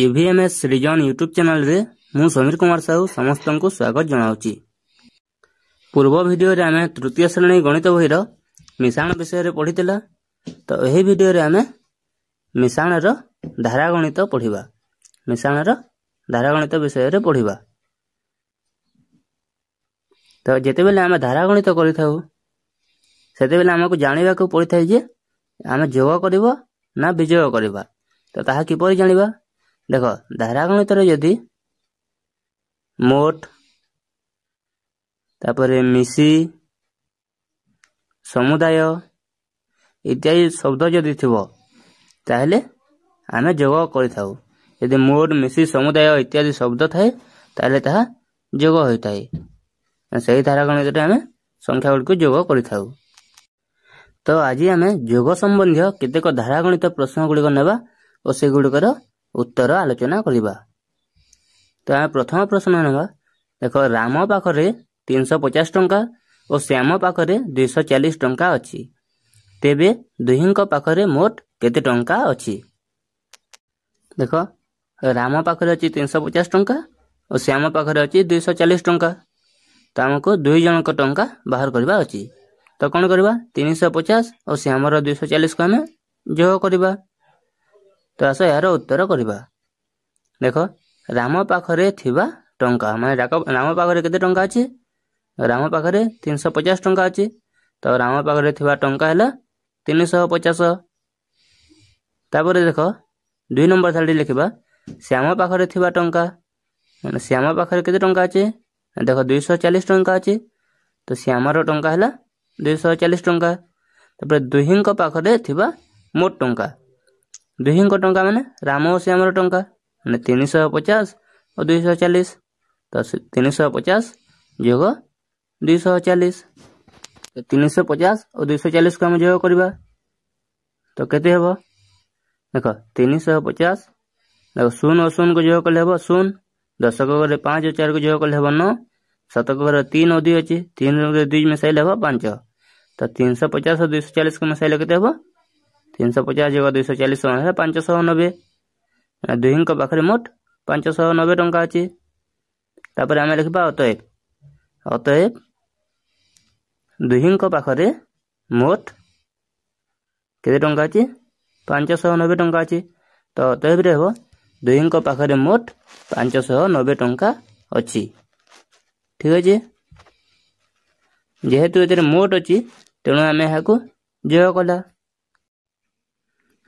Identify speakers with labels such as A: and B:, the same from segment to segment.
A: ୟୁଭିଏମ୍ଏସ୍ reason YouTube ଚ୍ୟାନେଲ୍ରେ ମୁଁ ସମୀର କୁମାର ସାହୁ ସମସ୍ତଙ୍କୁ ସ୍ୱାଗତ ଜଣାଉଛି ପୂର୍ବ ଭିଡ଼ିଓରେ ଆମେ ତୃତୀୟ ଶ୍ରେଣୀ ଗଣିତ ବହିର ମିଶାଣ ବିଷୟରେ ପଢ଼ିଥିଲା ତ ଏହି ଭିଡ଼ିଓରେ ଆମେ ମିଶାଣର ଧାରାଗଣିତ ପଢ଼ିବା ମିଶାଣର ଧାରାଗଣିତ ବିଷୟରେ ପଢ଼ିବା ତ ଯେତେବେଳେ ଆମେ ଧାରାଗଣିତ କରିଥାଉ ସେତେବେଳେ ଆମକୁ ଜାଣିବାକୁ ପଡ଼ିଥାଏ ଯେ ଆମେ ଯୋଗ କରିବା ନା ବିଜୟ କରିବା ତ ତାହା କିପରି ଜାଣିବା ଦେଖ ଧାରା ଗଣିତରେ ଯଦି ମୋଟ ତାପରେ ମିଶି ସମୁଦାୟ ଇତ୍ୟାଦି ଶବ୍ଦ ଯଦି ଥିବ ତାହେଲେ ଆମେ ଯୋଗ କରିଥାଉ ଯଦି ମୋଟ ମିଶି ସମୁଦାୟ ଇତ୍ୟାଦି ଶବ୍ଦ ଥାଏ ତାହେଲେ ତାହା ଯୋଗ ହୋଇଥାଏ ସେହି ଧାରା ଗଣିତରେ ଆମେ ସଂଖ୍ୟା ଗୁଡ଼ିକୁ ଯୋଗ କରିଥାଉ ତ ଆଜି ଆମେ ଯୋଗ ସମ୍ବନ୍ଧୀୟ କେତେକ ଧାରା ଗଣିତ ପ୍ରଶ୍ନ ଗୁଡ଼ିକ ନେବା ଓ ସେଗୁଡ଼ିକର ଉତ୍ତର ଆଲୋଚନା କରିବା ତ ଆମେ ପ୍ରଥମ ପ୍ରଶ୍ନ ନେବା ଦେଖ ରାମ ପାଖରେ ତିନିଶହ ପଚାଶ ଟଙ୍କା ଓ ଶ୍ୟାମ ପାଖରେ ଦୁଇଶହ ଚାଳିଶ ଟଙ୍କା ଅଛି ତେବେ ଦୁହିଁଙ୍କ ପାଖରେ ମୋଟ କେତେ ଟଙ୍କା ଅଛି ଦେଖ ରାମ ପାଖରେ ଅଛି ତିନିଶହ ପଚାଶ ଟଙ୍କା ଓ ଶ୍ୟାମ ପାଖରେ ଅଛି ଦୁଇଶହ ଚାଳିଶ ଟଙ୍କା ତ ଆମକୁ ଦୁଇ ଜଣଙ୍କ ଟଙ୍କା ବାହାର କରିବା ଅଛି ତ କ'ଣ କରିବା ତିନିଶହ ପଚାଶ ଓ ଶ୍ୟାମର ଦୁଇଶହ ଚାଳିଶକୁ ଆମେ ଯୋଗ କରିବା ତ ଆସ ଏହାର ଉତ୍ତର କରିବା ଦେଖ ରାମ ପାଖରେ ଥିବା ଟଙ୍କା ମାନେ ରାମ ପାଖରେ କେତେ ଟଙ୍କା ଅଛି ରାମ ପାଖରେ ତିନିଶହ ପଚାଶ ଟଙ୍କା ଅଛି ତ ରାମ ପାଖରେ ଥିବା ଟଙ୍କା ହେଲା ତିନିଶହ ପଚାଶ ତାପରେ ଦେଖ ଦୁଇ ନମ୍ବର ଥାଳି ଲେଖିବା ଶ୍ୟାମ ପାଖରେ ଥିବା ଟଙ୍କା ମାନେ ଶ୍ୟାମ ପାଖରେ କେତେ ଟଙ୍କା ଅଛି ଦେଖ ଦୁଇଶହ ଚାଳିଶ ଟଙ୍କା ଅଛି ତ ଶ୍ୟାମର ଟଙ୍କା ହେଲା ଦୁଇଶହ ଚାଳିଶ ଟଙ୍କା ତାପରେ ଦୁହିଁଙ୍କ ପାଖରେ ଥିବା ମୋଟ ଟଙ୍କା दुहीं टा मैंने राम और श्याम टाँग मैंने तीन शह पचास और दुई शह चालीस तो तीन शह पचास जग दुई शह चालीस तीन शह पचास और दुई चालीस को आम जग करवा तो कैसे हे देख तीन शह पचास देख शून और शून को जग कले हे शून दशक घर पाँच और चार को जग कले हे न शतक घर तीन और दी अच्छे तीन दुई मिसाइल हे पांच तो तीन शह पचास और दुई चालीस को मिसाइल कैसे हे ତିନିଶହ ପଚାଶ ଯୋଗ ଦୁଇଶହ ଚାଳିଶ ଟଙ୍କା ହେଲା ପାଞ୍ଚଶହ ନବେ ଦୁହିଁଙ୍କ ପାଖରେ ମୋଟ ପାଞ୍ଚଶହ ନବେ ଟଙ୍କା ଅଛି ତାପରେ ଆମେ ଲେଖିବା ଅତଏବ ଅତଏବ ଦୁହିଁଙ୍କ ପାଖରେ ମୋଟ କେତେ ଟଙ୍କା ଅଛି ପାଞ୍ଚଶହ ନବେ ଟଙ୍କା ଅଛି ତ ଅତଏବରେ ହେବ ଦୁହିଁଙ୍କ ପାଖରେ ମୋଟ ପାଞ୍ଚଶହ ନବେ ଟଙ୍କା ଅଛି ଠିକ୍ ଅଛି ଯେହେତୁ ଏଥିରେ ମୋଟ ଅଛି ତେଣୁ ଆମେ ଏହାକୁ ଜୟ କଲା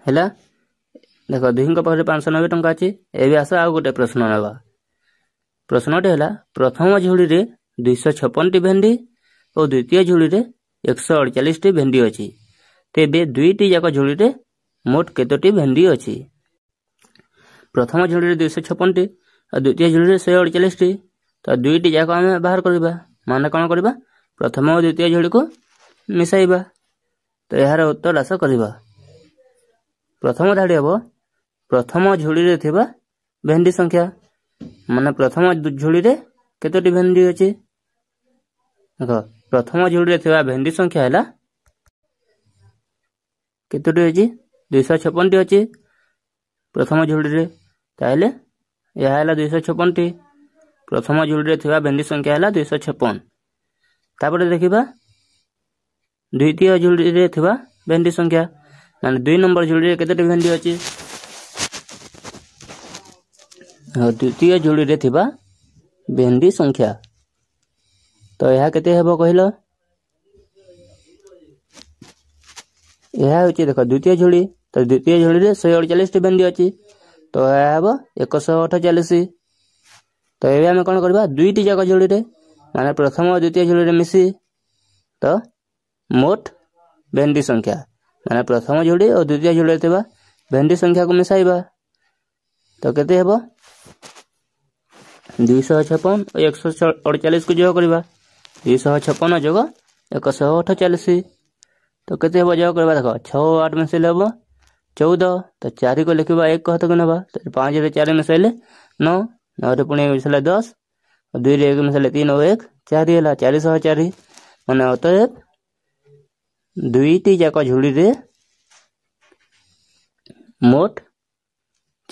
A: ହେଲା ଦେଖ ଦୁହିଁଙ୍କ ପାଖରେ ପାଞ୍ଚଶହ ନବେ ଟଙ୍କା ଅଛି ଏବେ ଆସ ଆଉ ଗୋଟେ ପ୍ରଶ୍ନ ନେବା ପ୍ରଶ୍ନଟି ହେଲା ପ୍ରଥମ ଝୁଡ଼ିରେ ଦୁଇଶହ ଛପନଟି ଭେଣ୍ଡି ଓ ଦ୍ୱିତୀୟ ଝୁଡ଼ିରେ ଏକଶହ ଅଡ଼ଚାଳିଶଟି ଭେଣ୍ଡି ଅଛି ତେବେ ଦୁଇଟି ଯାକ ଝୁଡ଼ିରେ ମୋଟ କେତୋଟି ଭେଣ୍ଡି ଅଛି ପ୍ରଥମ ଝୁଡ଼ିରେ ଦୁଇଶହ ଛପନଟି ଆଉ ଦ୍ୱିତୀୟ ଝୁଡ଼ିରେ ଶହେ ଅଡ଼ଚାଳିଶଟି ତ ଦୁଇଟି ଯାକ ଆମେ ବାହାର କରିବା ମାନେ କ'ଣ କରିବା ପ୍ରଥମ ଓ ଦ୍ୱିତୀୟ ଝୁଡ଼ିକୁ ମିଶାଇବା ତ ଏହାର ଉତ୍ତର ହ୍ରାସ କରିବା ପ୍ରଥମ ଧାଡ଼ି ହେବ ପ୍ରଥମ ଝୁଡ଼ିରେ ଥିବା ଭେଣ୍ଡି ସଂଖ୍ୟା ମାନେ ପ୍ରଥମ ଝୁଡ଼ିରେ କେତୋଟି ଭେଣ୍ଡି ଅଛି ଦେଖ ପ୍ରଥମ ଝୁଡ଼ିରେ ଥିବା ଭେଣ୍ଡି ସଂଖ୍ୟା ହେଲା କେତୋଟି ଅଛି ଦୁଇଶହ ଛପନଟି ଅଛି ପ୍ରଥମ ଝୁଡ଼ିରେ ତାହେଲେ ଏହା ହେଲା ଦୁଇଶହ ଛପନଟି ପ୍ରଥମ ଝୁଡ଼ିରେ ଥିବା ଭେଣ୍ଡି ସଂଖ୍ୟା ହେଲା ଦୁଇଶହ ଛପନ ତାପରେ ଦେଖିବା ଦ୍ୱିତୀୟ ଝୁଡ଼ିରେ ଥିବା ଭେଣ୍ଡି ସଂଖ୍ୟା ମାନେ ଦୁଇ ନମ୍ବର ଝୁଡ଼ିରେ କେତୋଟି ଭେଣ୍ଡି ଅଛି ଆଉ ଦ୍ୱିତୀୟ ଝୁଡ଼ିରେ ଥିବା ଭେଣ୍ଡି ସଂଖ୍ୟା ତ ଏହା କେତେ ହେବ କହିଲ ଏହା ହେଉଛି ଦେଖ ଦ୍ୱିତୀୟ ଝୁଡ଼ି ତ ଦ୍ୱିତୀୟ ଝୁଡ଼ିରେ ଶହେ ଅଡ଼ଚାଳିଶଟି ଭେଣ୍ଡି ଅଛି ତ ଏହା ହେବ ଏକଶହ ଅଠଚାଳିଶ ତ ଏବେ ଆମେ କ'ଣ କରିବା ଦୁଇଟି ଯାକ ଝୁଡ଼ିରେ ମାନେ ପ୍ରଥମ ଓ ଦ୍ୱିତୀୟ ଝୁଡ଼ିରେ ମିଶି ତ ମୋଟ ଭେଣ୍ଡି ସଂଖ୍ୟା मैंने प्रथम जोड़ी और द्वितीय जोड़े थे भेन्डी संख्या को मिसाइबा तो के दुश छपन एक सौ अड़चाश को जो करवा दुश छपन जो एक अठचाश तो के जो कर देख छठ मिसाइल हम चौदह तो चार को लिखा एक हाथ को ना तो पाँच चार मिस नौ नौ पुणी मिसाइल दस दुई एक मिसाइल तीन और एक चार चार शह चार मैंने अतएव ଦୁଇଟି ଯାକ ଝୁଡ଼ିରେ ମୋଟ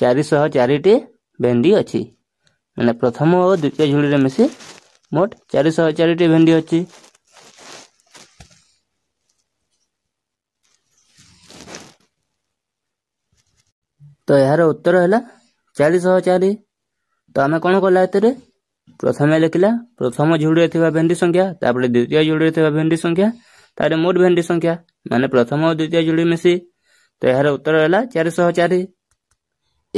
A: ଚାରିଶହ ଚାରିଟି ଭେଣ୍ଡି ଅଛି ମାନେ ପ୍ରଥମ ଓ ଦ୍ୱିତୀୟ ଝୁଡ଼ିରେ ମିଶି ମୋଟ ଚାରିଶହ ଚାରିଟି ଭେଣ୍ଡି ଅଛି ତ ଏହାର ଉତ୍ତର ହେଲା ଚାରିଶହ ଚାରି ତ ଆମେ କ'ଣ କଲା ଏଥିରେ ପ୍ରଥମେ ଲେଖିଲା ପ୍ରଥମ ଝୁଡ଼ିରେ ଥିବା ଭେଣ୍ଡି ସଂଖ୍ୟା ତାପରେ ଦ୍ୱିତୀୟ ଝୁଡ଼ିରେ ଥିବା ଭେଣ୍ଡି ସଂଖ୍ୟା ତାହେଲେ ମୋଟ ଭେଣ୍ଡି ସଂଖ୍ୟା ମାନେ ପ୍ରଥମ ଓ ଦ୍ୱିତୀୟ ଯୋଡ଼ି ମିଶି ତ ଏହାର ଉତ୍ତର ହେଲା ଚାରିଶହ ଚାରି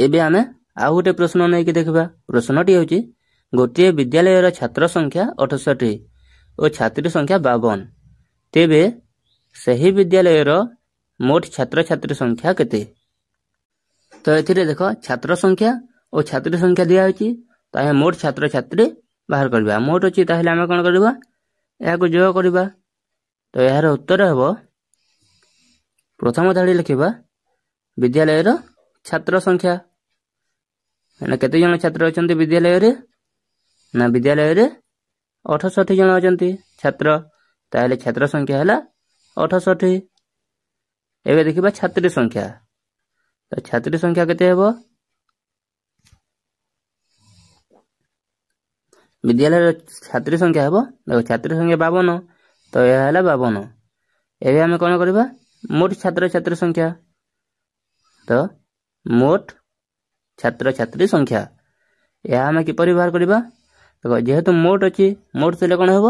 A: ଏବେ ଆମେ ଆଉ ଗୋଟେ ପ୍ରଶ୍ନ ନେଇକି ଦେଖିବା ପ୍ରଶ୍ନଟି ହେଉଛି ଗୋଟିଏ ବିଦ୍ୟାଳୟର ଛାତ୍ର ସଂଖ୍ୟା ଅଠଷଠି ଓ ଛାତ୍ରୀ ସଂଖ୍ୟା ବାବନ ତେବେ ସେହି ବିଦ୍ୟାଳୟର ମୋଟ ଛାତ୍ରଛାତ୍ରୀ ସଂଖ୍ୟା କେତେ ତ ଏଥିରେ ଦେଖ ଛାତ୍ର ସଂଖ୍ୟା ଓ ଛାତ୍ରୀ ସଂଖ୍ୟା ଦିଆହେଉଛି ତାହେଲେ ମୋଟ ଛାତ୍ରଛାତ୍ରୀ ବାହାର କରିବା ମୋଟ ଅଛି ତାହେଲେ ଆମେ କ'ଣ କରିବା ଏହାକୁ ଯୋଗ କରିବା ତ ଏହାର ଉତ୍ତର ହେବ ପ୍ରଥମ ଧାଡ଼ି ଲେଖିବା ବିଦ୍ୟାଳୟର ଛାତ୍ର ସଂଖ୍ୟା ମାନେ କେତେଜଣ ଛାତ୍ର ଅଛନ୍ତି ବିଦ୍ୟାଳୟରେ ନା ବିଦ୍ୟାଳୟରେ ଅଠଷଠି ଜଣ ଅଛନ୍ତି ଛାତ୍ର ତାହେଲେ ଛାତ୍ର ସଂଖ୍ୟା ହେଲା ଅଠଷଠି ଏବେ ଦେଖିବା ଛାତ୍ରୀ ସଂଖ୍ୟା ତ ଛାତ୍ରୀ ସଂଖ୍ୟା କେତେ ହେବ ବିଦ୍ୟାଳୟର ଛାତ୍ରୀ ସଂଖ୍ୟା ହେବ ଦେଖ ଛାତ୍ରୀ ସଂଖ୍ୟା ବାବନ ତ ଏହା ହେଲା ବାବନ ଏବେ ଆମେ କ'ଣ କରିବା ମୋଟ ଛାତ୍ରଛାତ୍ରୀ ସଂଖ୍ୟା ତ ମୋଟ ଛାତ୍ରଛାତ୍ରୀ ସଂଖ୍ୟା ଏହା ଆମେ କିପରି ବାହାର କରିବା ଦେଖ ଯେହେତୁ ମୋଟ ଅଛି ମୋଟ ଥିଲେ କ'ଣ ହେବ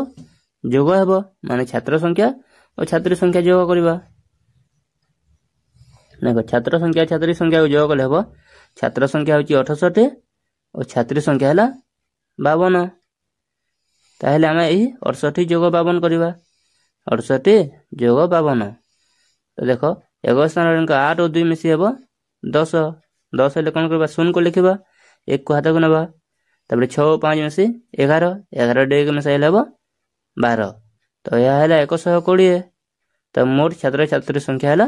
A: ଯୋଗ ହେବ ମାନେ ଛାତ୍ର ସଂଖ୍ୟା ଓ ଛାତ୍ରୀ ସଂଖ୍ୟା ଯୋଗ କରିବା ଦେଖ ଛାତ୍ର ସଂଖ୍ୟା ଛାତ୍ରୀ ସଂଖ୍ୟାକୁ ଯୋଗ କଲେ ହେବ ଛାତ୍ର ସଂଖ୍ୟା ହେଉଛି ଅଠଷଠି ଓ ଛାତ୍ରୀ ସଂଖ୍ୟା ହେଲା ବାବନ ତାହେଲେ ଆମେ ଏହି ଅଠଷଠି ଯୋଗ ବାବନ କରିବା अड़ष्टि जोग बावन तो देख एक आठ और दुई मिसी हे दस दस कौन कर शून को लिखा एक को हाथ को ना तप छाँच एगार एगार डेक मिस हे बार तो यह एक शह कोड़े तो मोट छात्र छात्री संख्या है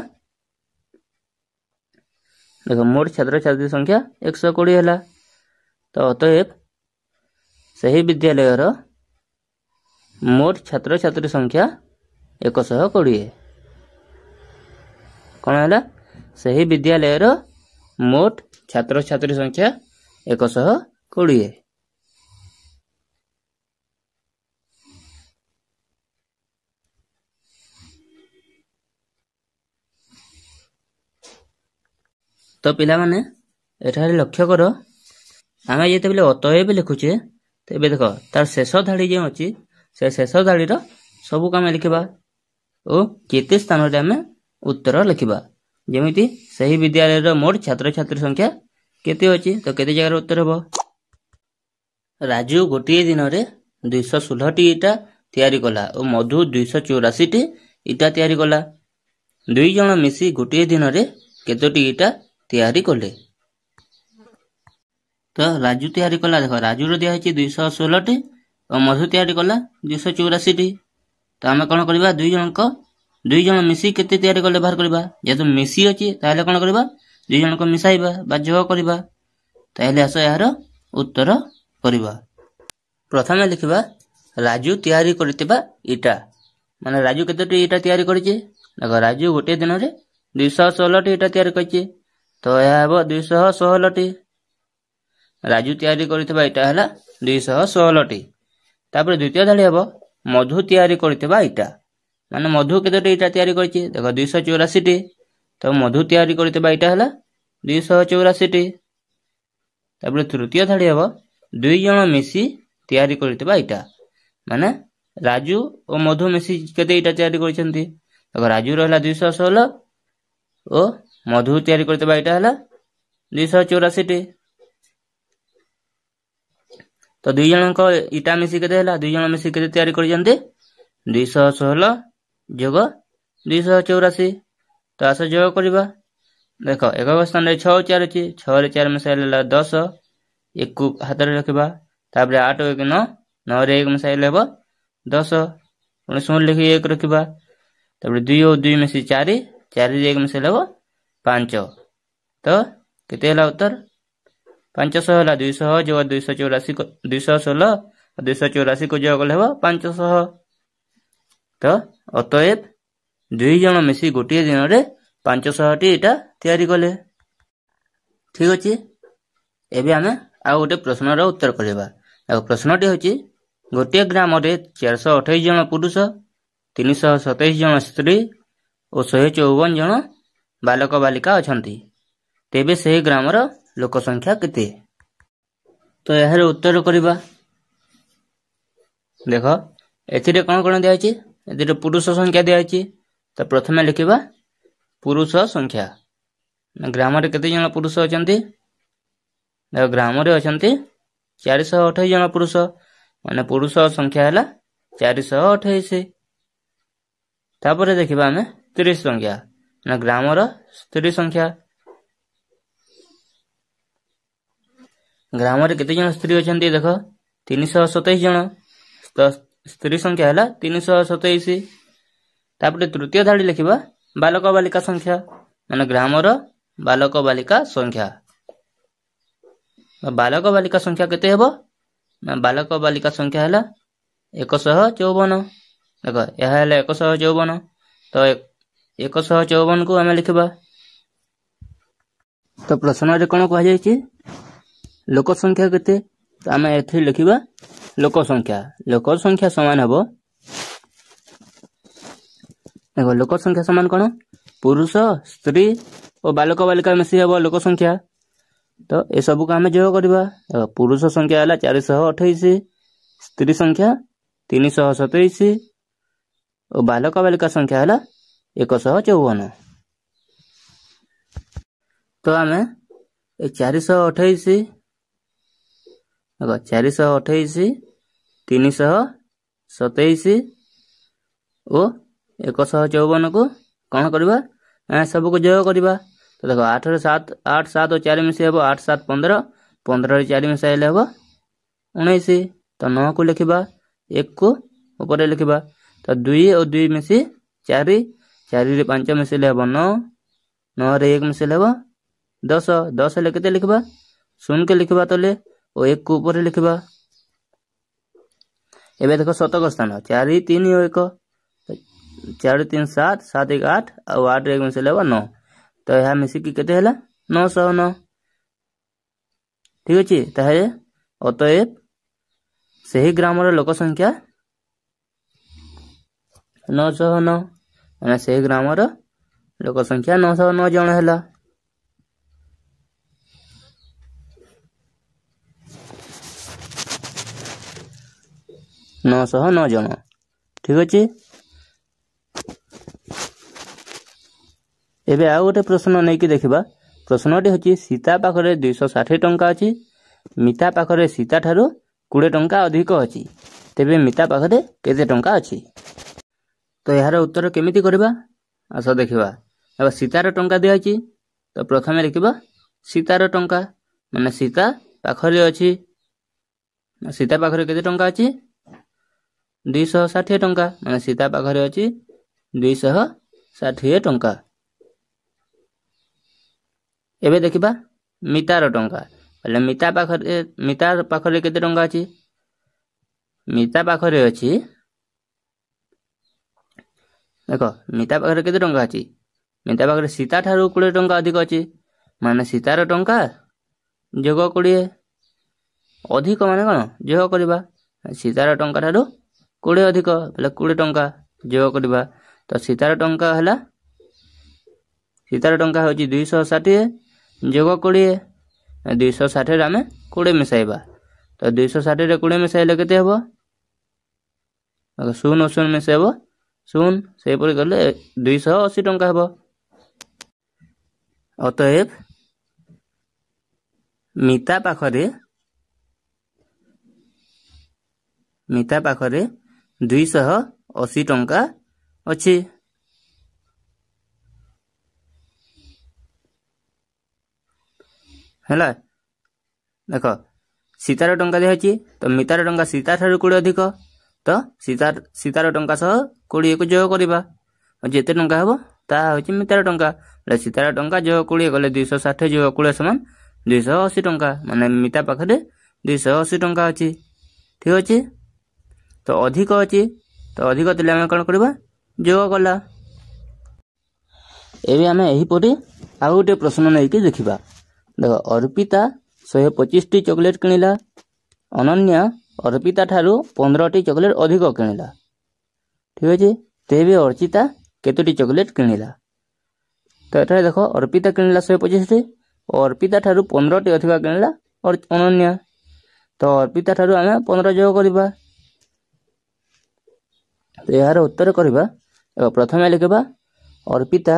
A: देख मोट छात्र छात्री संख्या एक शह कोड़े तो अतए से ही विद्यालय मोट छात्र छात्री संख्या ଏକଶହ କୋଡ଼ିଏ କ'ଣ ହେଲା ସେହି ବିଦ୍ୟାଳୟର ମୋଟ ଛାତ୍ରଛାତ୍ରୀ ସଂଖ୍ୟା ଏକଶହ କୋଡ଼ିଏ ତ ପିଲାମାନେ ଏଠାରେ ଲକ୍ଷ୍ୟ କର ଆମେ ଯେତେବେଳେ ଅତଏବେ ଲେଖୁଛେ ତେବେ ଦେଖ ତାର ଶେଷ ଧାଡ଼ି ଯେଉଁ ଅଛି ସେ ଶେଷ ଧାଡ଼ିର ସବୁକୁ ଆମେ ଲେଖିବା ଓ କେତେ ସ୍ଥାନରେ ଆମେ ଉତ୍ତର ଲେଖିବା ଯେମିତି ସେହି ବିଦ୍ୟାଳୟର ମୋଟ ଛାତ୍ରଛାତ୍ରୀ ସଂଖ୍ୟା କେତେ ଅଛି ତ କେତେ ଜାଗାରେ ଉତ୍ତର ହେବ ରାଜୁ ଗୋଟିଏ ଦିନରେ ଦୁଇଶହ ଷୋହଳଟି ଇଟା ତିଆରି କଲା ଓ ମଧୁ ଦୁଇଶହ ଚଉରାଶିଟି ଇଟା ତିଆରି କଲା ଦୁଇ ଜଣ ମିଶି ଗୋଟିଏ ଦିନରେ କେତୋଟି ଇଟା ତିଆରି କଲେ ତ ରାଜୁ ତିଆରି କଲା ଦେଖ ରାଜୁର ଦିଆ ହେଇଛି ଦୁଇଶହ ଷୋହଳଟି ଓ ମଧୁ ତିଆରି କଲା ଦୁଇଶହ ଚଉରାଶିଟି ତ ଆମେ କ'ଣ କରିବା ଦୁଇ ଜଣଙ୍କ ଦୁଇ ଜଣ ମିଶିକି କେତେ ତିଆରି କଲେ ବାହାର କରିବା ଯେହେତୁ ମିଶି ଅଛି ତାହେଲେ କ'ଣ କରିବା ଦୁଇ ଜଣଙ୍କ ମିଶାଇବା ବା ଯୋଗ କରିବା ତାହେଲେ ଆସ ଏହାର ଉତ୍ତର କରିବା ପ୍ରଥମେ ଲେଖିବା ରାଜୁ ତିଆରି କରିଥିବା ଇଟା ମାନେ ରାଜୁ କେତୋଟି ଇଟା ତିଆରି କରିଛି ଦେଖ ରାଜୁ ଗୋଟିଏ ଦିନରେ ଦୁଇଶହ ଷୋହଳଟି ଇଟା ତିଆରି କରିଛି ତ ଏହା ହେବ ଦୁଇଶହ ଷୋହଳଟି ରାଜୁ ତିଆରି କରିଥିବା ଇଟା ହେଲା ଦୁଇଶହ ଷୋହଳଟି ତାପରେ ଦ୍ୱିତୀୟ ଧାଡ଼ି ହେବ ମଧୁ ତିଆରି କରିଥିବା ଇଟା ମାନେ ମଧୁ କେତେଟି ଇଟା ତିଆରି କରିଛି ଦେଖ ଦୁଇଶହ ଚଉରାଶୀଟି ତ ମଧୁ ତିଆରି କରିଥିବା ଇଟା ହେଲା ଦୁଇଶହ ଚଉରାଶୀଟି ତାପରେ ତୃତୀୟ ଧାଡ଼ି ହେବ ଦୁଇ ଜଣ ମିଶି ତିଆରି କରିଥିବା ଇଟା ମାନେ ରାଜୁ ଓ ମଧୁ ମିଶି କେତେ ଇଟା ତିଆରି କରିଛନ୍ତି ଦେଖ ରାଜୁର ହେଲା ଦୁଇଶହ ଷୋହଳ ଓ ମଧୁ ତିଆରି କରିଥିବା ଇଟା ହେଲା ଦୁଇଶହ ଚଉରାଶୀଟି ତ ଦୁଇ ଜଣଙ୍କ ଇଟା ମିଶି କେତେ ହେଲା ଦୁଇ ଜଣ ମିଶି କେତେ ତିଆରି କରିଛନ୍ତି ଦୁଇଶହ ଷୋହଳ ଯୋଗ ଦୁଇଶହ ଚଉରାଶୀ ତ ଆସ ଯୋଗ କରିବା ଦେଖ ଏକକ ସ୍ଥାନରେ ଛଅ ଚାରି ଅଛି ଛଅରେ ଚାରି ମିଶାଇଲେ ହେଲା ଦଶ ଏକକୁ ହାତରେ ରଖିବା ତାପରେ ଆଠ ଏକ ନଅ ନଅରେ ଏକ ମିଶାଇଲେ ହେବ ଦଶ ପୁଣି ଶୂନ ଲେଖି ଏକ ରଖିବା ତାପରେ ଦୁଇ ଓ ଦୁଇ ମିଶି ଚାରି ଚାରିରେ ଏକ ମିଶାଇଲେ ହେବ ପାଞ୍ଚ ତ କେତେ ହେଲା ଉତ୍ତର ପାଞ୍ଚଶହ ହେଲା ଦୁଇଶହ ଯୋଗ ଦୁଇଶହ ଚଉରାଶି ଦୁଇଶହ ଷୋହଳ ଦୁଇଶହ ଚଉରାଶିକୁ ଯୋଗ କଲେ ହେବ ପାଞ୍ଚଶହ ତ ଅତଏବ ଦୁଇ ଜଣ ମିଶି ଗୋଟିଏ ଦିନରେ ପାଞ୍ଚଶହଟି ଏଇଟା ତିଆରି କଲେ ଠିକ ଅଛି ଏବେ ଆମେ ଆଉ ଗୋଟେ ପ୍ରଶ୍ନର ଉତ୍ତର କରିବା ଆଉ ପ୍ରଶ୍ନଟି ହେଉଛି ଗୋଟିଏ ଗ୍ରାମରେ ଚାରିଶହ ଅଠେଇଶ ଜଣ ପୁରୁଷ ତିନିଶହ ସତେଇଶ ଜଣ ସ୍ତ୍ରୀ ଓ ଶହେ ଚଉବନ ଜଣ ବାଲକ ବାଲିକା ଅଛନ୍ତି ତେବେ ସେହି ଗ୍ରାମର ଲୋକ ସଂଖ୍ୟା କେତେ? ତ ଏହାର ଉତ୍ତର କରିବା । ଦେଖ ଏଥିରେ କ'ଣ କ'ଣ ଦିଆହେଇଛି? ଏଥିରେ ପୁରୁଷ ସଂଖ୍ୟା ଦିଆହେଇଛି। ତ ପ୍ରଥମେ ଲେଖିବା ପୁରୁଷ ସଂଖ୍ୟା। ଗ୍ରାମରେ କେତେ ଜଣ ପୁରୁଷ ଅଛନ୍ତି? ଦେଖ ଗ୍ରାମରେ ଅଛନ୍ତି ଚାରିଶହ ଅଠେଇଶ ଜଣ ପୁରୁଷ। ମାନେ ପୁରୁଷ ସଂଖ୍ୟା ହେଲା ଚାରିଶହ ଅଠେଇଶ। ତାପରେ ଦେଖିବା ଆମେ ସ୍ତ୍ରୀ ସଂଖ୍ୟା। ମାନେ ଗ୍ରାମର ସ୍ତ୍ରୀ ସଂଖ୍ୟା ଗ୍ରାମରେ କେତେ ଜଣ ସ୍ତ୍ରୀ ଅଛନ୍ତି ଦେଖ ତିନିଶହ ସତେଇଶ ଜଣ ତ ସ୍ତ୍ରୀ ସଂଖ୍ୟା ହେଲା ତିନିଶହ ସତେଇଶ ତାପରେ ତୃତୀୟ ଧାଡ଼ି ଲେଖିବା ବାଲକ ବାଲିକା ସଂଖ୍ୟା ମାନେ ଗ୍ରାମର ବାଲକ ବାଲିକା ସଂଖ୍ୟା ବାଲକ ବାଲିକା ସଂଖ୍ୟା କେତେ ହେବ ନା ବାଲକ ବାଲିକା ସଂଖ୍ୟା ହେଲା ଏକଶହ ଚଉବନ ଦେଖ ଏହା ହେଲା ଏକଶହ ଚଉବନ ତ ଏକଶହ ଚଉବନକୁ ଆମେ ଲିଖିବା ତ ପ୍ରଶ୍ନରେ କ'ଣ କୁହାଯାଇଛି लोक संख्या के तो आम ए लिखा लोक संख्या लोक संख्या सामान हम देख लोक संख्या सामान कौन पुरुष स्त्री और बालक बालिका मिसी हम लोक संख्या तो ये सब को जो जय कर पुरुष संख्या है चार शह अठाईस स्त्री संख्या तीन शह सतैश और बालक बालिका संख्या है एकश चौवन तो आम ए चार शह अठाईस ଆଗ ଚାରିଶହ ଅଠେଇଶ ତିନିଶହ ସତେଇଶ ଓ ଏକଶହ ଚଉବନକୁ କ'ଣ କରିବା ସବୁକୁ ଯୋଗ କରିବା ତ ଦେଖ ଆଠରେ ସାତ ଆଠ ସାତ ଓ ଚାରି ମିଶାଇ ହେବ ଆଠ ସାତ ପନ୍ଦର ପନ୍ଦରରେ ଚାରି ମିଶାଇ ହେଲେ ହେବ ଉଣେଇଶ ତ ନଅକୁ ଲେଖିବା ଏକକୁ ଉପରେ ଲେଖିବା ତ ଦୁଇ ଓ ଦୁଇ ମିଶି ଚାରି ଚାରିରେ ପାଞ୍ଚ ମିଶାଇଲେ ହେବ ନଅ ନଅରେ ଏକ ମିଶାଇଲେ ହେବ ଦଶ ଦଶ ହେଲେ କେତେ ଲିଖିବା ଶୂନକେ ଲିଖିବା ତଲେ और एक को ऊपर लिखा एवं देख शतक स्थान चार तीन और एक चार तीन सात सात एक आठ और आठ एक मिशे नौ तो यह मिसिक के नौश नौ ठीक अच्छे तेल तो अतए से ही ग्राम रोक संख्या नौश नौ से ही ग्राम रोक संख्या नौश नौ जन है ନଅଶହ ନଅ ଜଣ ଠିକ୍ ଅଛି ଏବେ ଆଉ ଗୋଟେ ପ୍ରଶ୍ନ ନେଇକି ଦେଖିବା ପ୍ରଶ୍ନଟି ହେଉଛି ସୀତା ପାଖରେ ଦୁଇଶହ ଷାଠିଏ ଟଙ୍କା ଅଛି ମିତା ପାଖରେ ସୀତା ଠାରୁ କୋଡ଼ିଏ ଟଙ୍କା ଅଧିକ ଅଛି ତେବେ ମିତା ପାଖରେ କେତେ ଟଙ୍କା ଅଛି ତ ଏହାର ଉତ୍ତର କେମିତି କରିବା ଆସ ଦେଖିବା ଏବେ ସୀତାର ଟଙ୍କା ଦିଆହେଇଛି ତ ପ୍ରଥମେ ଲେଖିବା ସୀତାର ଟଙ୍କା ମାନେ ସୀତା ପାଖରେ ଅଛି ସୀତା ପାଖରେ କେତେ ଟଙ୍କା ଅଛି ଦୁଇଶହ ଷାଠିଏ ଟଙ୍କା ମାନେ ସୀତା ପାଖରେ ଅଛି ଦୁଇଶହ ଷାଠିଏ ଟଙ୍କା ଏବେ ଦେଖିବା ମିତାର ଟଙ୍କା ବୋଲେ ମିତା ପାଖରେ ମିତା ପାଖରେ କେତେ ଟଙ୍କା ଅଛି ମିତା ପାଖରେ ଅଛି ଦେଖ ମିତା ପାଖରେ କେତେ ଟଙ୍କା ଅଛି ମିତା ପାଖରେ ସୀତା ଠାରୁ କୋଡ଼ିଏ ଟଙ୍କା ଅଧିକ ଅଛି ମାନେ ସୀତାର ଟଙ୍କା ଯୋଗ କୋଡ଼ିଏ ଅଧିକ ମାନେ କ'ଣ ଯୋଗ କରିବା ସୀତାର ଟଙ୍କା ଠାରୁ କୋଡ଼ିଏ ଅଧିକ ବୋଲେ କୋଡ଼ିଏ ଟଙ୍କା ଯୋଗ କରିବା ତ ସୀତାର ଟଙ୍କା ହେଲା ସୀତାର ଟଙ୍କା ହେଉଛି ଦୁଇଶହ ଷାଠିଏ ଯୋଗ କୋଡ଼ିଏ ଦୁଇଶହ ଷାଠିଏରେ ଆମେ କୋଡ଼ିଏ ମିଶାଇବା ତ ଦୁଇଶହ ଷାଠିଏରେ କୋଡ଼ିଏ ମିଶାଇଲେ କେତେ ହେବ ଶୂନ ଶୂନ ମିଶାଇବ ଶୂନ ସେହିପରି କଲେ ଦୁଇଶହ ଅଶୀ ଟଙ୍କା ହେବ ଅତଏବ ମିତା ପାଖରେ ମିତା ପାଖରେ ଦୁଇଶହ ଅଶୀ ଟଙ୍କା ଅଛି ହେଲା ଦେଖ ସୀତାର ଟଙ୍କା ଦିଆହେଇଛି ତ ମିତାର ଟଙ୍କା ସୀତା ଠାରୁ କୋଡ଼ିଏ ଅଧିକ ତ ସୀତା ସୀତାର ଟଙ୍କା ସହ କୋଡ଼ିଏକୁ ଯୋଗ କରିବା ଯେତେ ଟଙ୍କା ହେବ ତାହା ହେଉଛି ମିତାର ଟଙ୍କା ବୋଲେ ସୀତାର ଟଙ୍କା ଯୋଗ କୋଡ଼ିଏ ଗଲେ ଦୁଇଶହ ଷାଠିଏ ଯୋଗ କୋଡ଼ିଏ ସମାନ ଦୁଇଶହ ଅଶୀ ଟଙ୍କା ମାନେ ମିତା ପାଖରେ ଦୁଇଶହ ଅଶୀ ଟଙ୍କା ଅଛି ଠିକ୍ ଅଛି ତ ଅଧିକ ଅଛି ତ ଅଧିକ ଥିଲେ ଆମେ କ'ଣ କରିବା ଯୋଗ କଲା ଏବେ ଆମେ ଏହିପରି ଆଉ ଗୋଟେ ପ୍ରଶ୍ନ ନେଇକି ଦେଖିବା ଦେଖ ଅର୍ପିତା ଶହେ ପଚିଶଟି ଚକୋଲେଟ୍ କିଣିଲା ଅନନ୍ୟା ଅର୍ପିତା ଠାରୁ ପନ୍ଦରଟି ଚକୋଲେଟ୍ ଅଧିକ କିଣିଲା ଠିକ୍ ଅଛି ତେବେ ଅର୍ଚିତା କେତୋଟି ଚକୋଲେଟ୍ କିଣିଲା ତ ଏଠାରେ ଦେଖ ଅର୍ପିତା କିଣିଲା ଶହେ ପଚିଶଟି ଓ ଅର୍ପିତା ଠାରୁ ପନ୍ଦରଟି ଅଧିକ କିଣିଲା ଅନନ୍ୟା ତ ଅର୍ପିତା ଠାରୁ ଆମେ ପନ୍ଦର ଯୋଗ କରିବା ତ ଏହାର ଉତ୍ତର କରିବା ପ୍ରଥମେ ଲେଖିବା ଅର୍ପିତା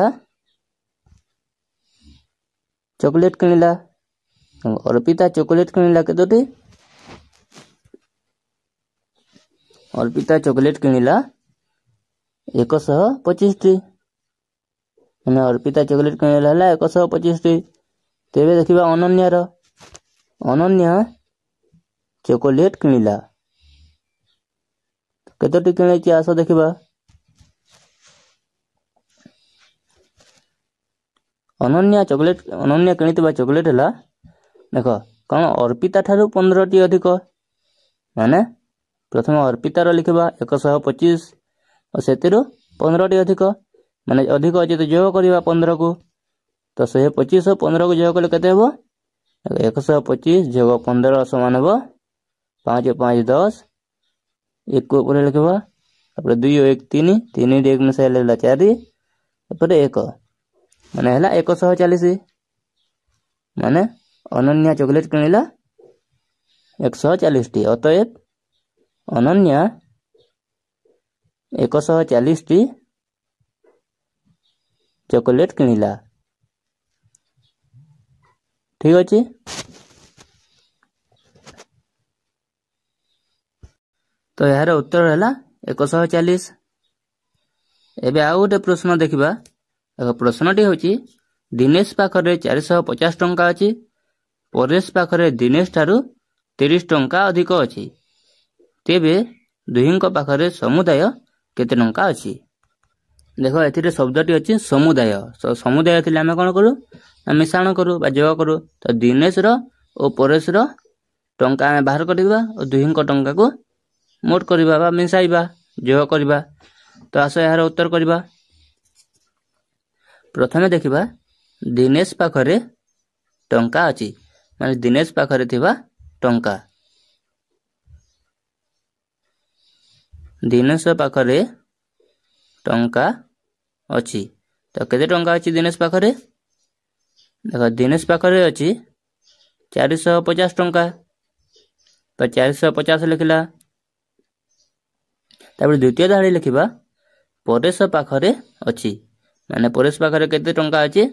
A: ଚକୋଲେଟ୍ କିଣିଲା ଅର୍ପିତା ଚକୋଲେଟ୍ କିଣିଲା କେତୋଟି ଅର୍ପିତା ଚକୋଲେଟ୍ କିଣିଲା ଏକଶହ ପଚିଶଟି ମାନେ ଅର୍ପିତା ଚକୋଲେଟ୍ କିଣିଲା ହେଲା ଏକଶହ ପଚିଶଟି ତେବେ ଦେଖିବା ଅନନ୍ୟାର ଅନନ୍ୟା ଚକୋଲେଟ୍ କିଣିଲା କେତୋଟି କିଣିଛି ଆସ ଦେଖିବା ଅନନ୍ୟା ଚକୋଲେଟ୍ ଅନନ୍ୟା କିଣିଥିବା ଚକୋଲେଟ୍ ହେଲା ଦେଖ କାରଣ ଅର୍ପିତା ଠାରୁ ପନ୍ଦରଟି ଅଧିକ ମାନେ ପ୍ରଥମେ ଅର୍ପିତାର ଲେଖିବା ଏକଶହ ପଚିଶ ଓ ସେଥିରୁ ପନ୍ଦରଟି ଅଧିକ ମାନେ ଅଧିକ ଯଦି ଯୋଗ କରିବା ପନ୍ଦରକୁ ତ ଶହେ ପଚିଶ ଓ ପନ୍ଦରକୁ ଯୋଗ କଲେ କେତେ ହେବ ଏକଶହ ପଚିଶ ଯୋଗ ପନ୍ଦର ସମାନ ହେବ ପାଞ୍ଚ ପାଞ୍ଚ ଦଶ एक को ऊपर लिखवा अपने दुई और एक तीन तीन एक मिसाई लेला चार अपने एक मैंने है एक सौ चालीस मान ଅନନ୍ୟା ଚକୋଲେଟ୍ କିଣିଲା ଏକଶହ ଚାଳିଶଟି ଅତଏବ ଅନନ୍ୟା ଏକଶହ ଚାଳିଶଟି ଚକୋଲେଟ୍ ठीक ଠିକ୍ ଅଛି ଏହାର ଉତ୍ତର ହେଲା ଏକଶହ ଚାଳିଶ ଏବେ ଆଉ ଗୋଟେ ପ୍ରଶ୍ନ ଦେଖିବା ଏକ ପ୍ରଶ୍ନଟି ହେଉଛି ଦିନେଶ ପାଖରେ ଚାରିଶହ ପଚାଶ ଟଙ୍କା ଅଛି ପରେଶ ପାଖରେ ଦିନେଶ ଠାରୁ ତିରିଶ ଟଙ୍କା ଅଧିକ ଅଛି ତେବେ ଦୁହିଁଙ୍କ ପାଖରେ ସମୁଦାୟ କେତେ ଟଙ୍କା ଅଛି ଦେଖ ଏଥିରେ ଶବ୍ଦଟି ଅଛି ସମୁଦାୟ ସମୁଦାୟ ଥିଲେ ଆମେ କ'ଣ କରୁ ନା ମିଶାଣ କରୁ ବା ଯୋଗ କରୁ ତ ଦିନେଶର ଓ ପରେଶର ଟଙ୍କା ଆମେ ବାହାର କରିବା ଓ ଦୁହିଁଙ୍କ ଟଙ୍କାକୁ ମୋଟ କରିବା ବା ମିଶାଇବା ଯୋଗ କରିବା ତ ଆସ ଏହାର ଉତ୍ତର କରିବା ପ୍ରଥମେ ଦେଖିବା ଦିନେଶ ପାଖରେ ଟଙ୍କା ଅଛି ମାନେ ଦିନେଶ ପାଖରେ ଥିବା ଟଙ୍କା ଦିନେଶ ପାଖରେ ଟଙ୍କା ଅଛି ତ କେତେ ଟଙ୍କା ଅଛି ଦିନେଶ ପାଖରେ ଦେଖ ଦିନେଶ ପାଖରେ ଅଛି ଚାରିଶହ ପଚାଶ ଟଙ୍କା ତ ଚାରିଶହ ପଚାଶ ଲେଖିଲା ତାପରେ ଦ୍ୱିତୀୟ ଧାଡ଼ି ଲେଖିବା ପରେଶ ପାଖରେ ଅଛି ମାନେ ପରେଶ ପାଖରେ କେତେ ଟଙ୍କା ଅଛି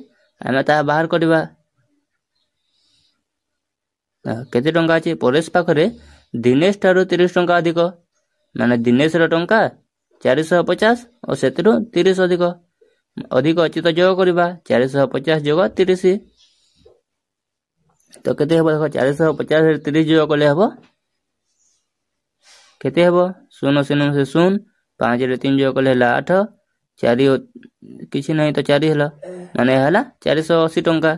A: ଆମେ ତାହା ବାହାର କରିବା କେତେ ଟଙ୍କା ଅଛି ପରେଶ ପାଖରେ ଦିନେଶ ଠାରୁ ତିରିଶ ଟଙ୍କା ଅଧିକ ମାନେ ଦିନେଶର ଟଙ୍କା ଚାରିଶହ ପଚାଶ ଓ ସେଥିରୁ ତିରିଶ ଅଧିକ ଅଧିକ ଅଛି ତ ଯୋଗ କରିବା ଚାରିଶହ ପଚାଶ ଯୋଗ ତିରିଶ ତ କେତେ ହେବ ଦେଖ ଚାରିଶହ ପଚାଶ ତିରିଶ ଯୋଗ କଲେ ହେବ କେତେ ହେବ ଶୂନ ଶୂନ ସେ ଶୂନ ପାଞ୍ଚରେ ତିନି ଯୋଗ କଲେ ହେଲା ଆଠ ଚାରି କିଛି ନାହିଁ ତ ଚାରି ହେଲା ମାନେ ଏହା ହେଲା ଚାରିଶହ ଅଶୀ ଟଙ୍କା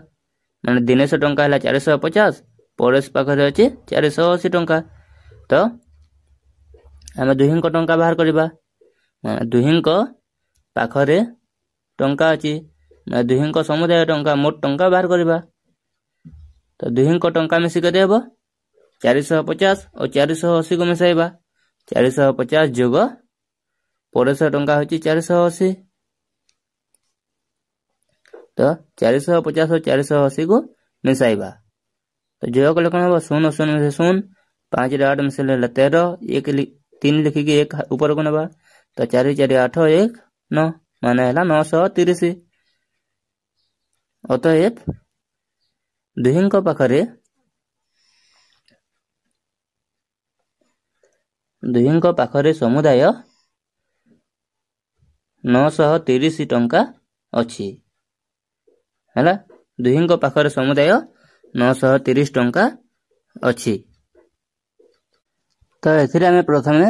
A: ମାନେ ଦିନେଶହ ଟଙ୍କା ହେଲା ଚାରିଶହ ପଚାଶ ପରେଶ ପାଖରେ ଅଛି ଚାରିଶହ ଅଶୀ ଟଙ୍କା ତ ଆମେ ଦୁହିଁଙ୍କ ଟଙ୍କା ବାହାର କରିବା ଦୁହିଁଙ୍କ ପାଖରେ ଟଙ୍କା ଅଛି ଦୁହିଁଙ୍କ ସମୁଦାୟ ଟଙ୍କା ମୋଟ ଟଙ୍କା ବାହାର କରିବା ତ ଦୁହିଁଙ୍କ ଟଙ୍କା ମିଶିକରି ହେବ ଚାରିଶହ ପଚାଶ ଓ ଚାରିଶହ ଅଶୀକୁ ମିଶାଇବା चारिश पचास जग पंद्रह टाँह हूँ चारिश अशी तो चारिश पचास और चारिश अशी को मिसाइबा तो जय कले कौन हम शून शून शून पाँच आठ मिसे तेर एक तीन लिखिकी एक ऊपर को ना तो चार चार आठ एक नौ मान है नौश तीस अतएव दुहे ଦୁହିଁଙ୍କ ପାଖରେ ସମୁଦାୟ ନଅଶହ ତିରିଶ ଟଙ୍କା ଅଛି ହେଲା ଦୁହିଁଙ୍କ ପାଖରେ ସମୁଦାୟ ନଅଶହ ତିରିଶ ଟଙ୍କା ଅଛି ତ ଏଥିରେ ଆମେ ପ୍ରଥମେ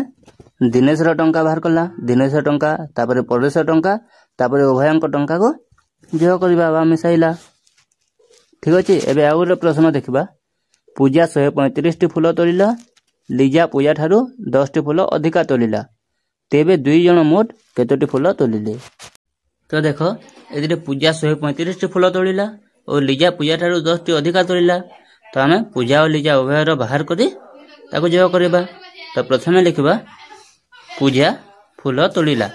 A: ଦିନେଶର ଟଙ୍କା ବାହାର କଲା ଦିନେଶର ଟଙ୍କା ତାପରେ ପରେଶ ଟଙ୍କା ତାପରେ ଉଭୟଙ୍କ ଟଙ୍କାକୁ ଯୋଗ କରିବା ବା ମିଶାଇଲା ଠିକ ଅଛି ଏବେ ଆଉ ଗୋଟେ ପ୍ରଶ୍ନ ଦେଖିବା ପୂଜା ଶହେ ପଇଁତିରିଶଟି ଫୁଲ ତୋଳିଲା ଲିଜା ପୂଜାଠାରୁ ଦଶଟି ଫୁଲ ଅଧିକା ତୋଳିଲା ତେବେ ଦୁଇ ଜଣ ମୋଟ କେତୋଟି ଫୁଲ ତୋଳିଲେ ତ ଦେଖ ଏଥିରେ ପୂଜା ଶହେ ପଇଁତିରିଶଟି ଫୁଲ ତୋଳିଲା ଓ ଲିଜା ପୂଜାଠାରୁ ଦଶଟି ଅଧିକା ତୋଳିଲା ତ ଆମେ ପୂଜା ଓ ଲିଜା ଉଭୟର ବାହାର କରି ତାକୁ ଯୋଗ କରିବା ତ ପ୍ରଥମେ ଲେଖିବା ପୂଜା ଫୁଲ ତୋଳିଲା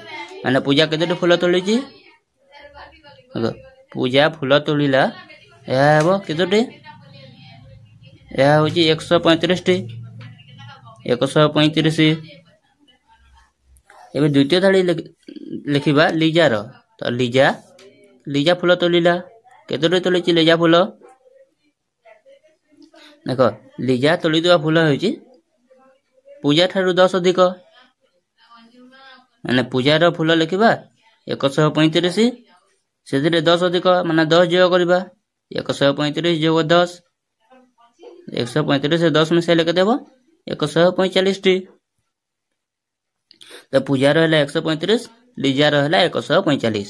A: ମାନେ ପୂଜା କେତୋଟି ଫୁଲ ତୋଳିଛି ପୂଜା ଫୁଲ ତୋଳିଲା ଏହା ହେବ କେତୋଟି ଏହା ହେଉଛି ଏକଶହ ପଇଁତିରିଶଟି একশ পঁয়ত্রিশ এবার দ্বিতীয় ধাড়ি লিখবা লিজার তো লিজা লিজা ফুল তোলা কত তোলেছি লিজা ফুল দেখ লিজা তোলি দেওয়া ফুল হয়েছে পূজা ঠার দশ অধিক মানে পূজার ফুল লিখবা একশ পঁয়ত্রিশ সেটি দশ অধিক মানে দশ যোগ করা একশ পঁয়ত্রিশ যোগ দশ একশো পঁয়ত্রিশ দশ মিশাইলে কে দেবো ଏକଶହ ପଇଁଚାଳିଶଟି ତ ପୂଜାର ହେଲା ଏକଶହ ପଇଁତିରିଶ ଲିଜାର ହେଲା ଏକଶହ ପଇଁଚାଳିଶ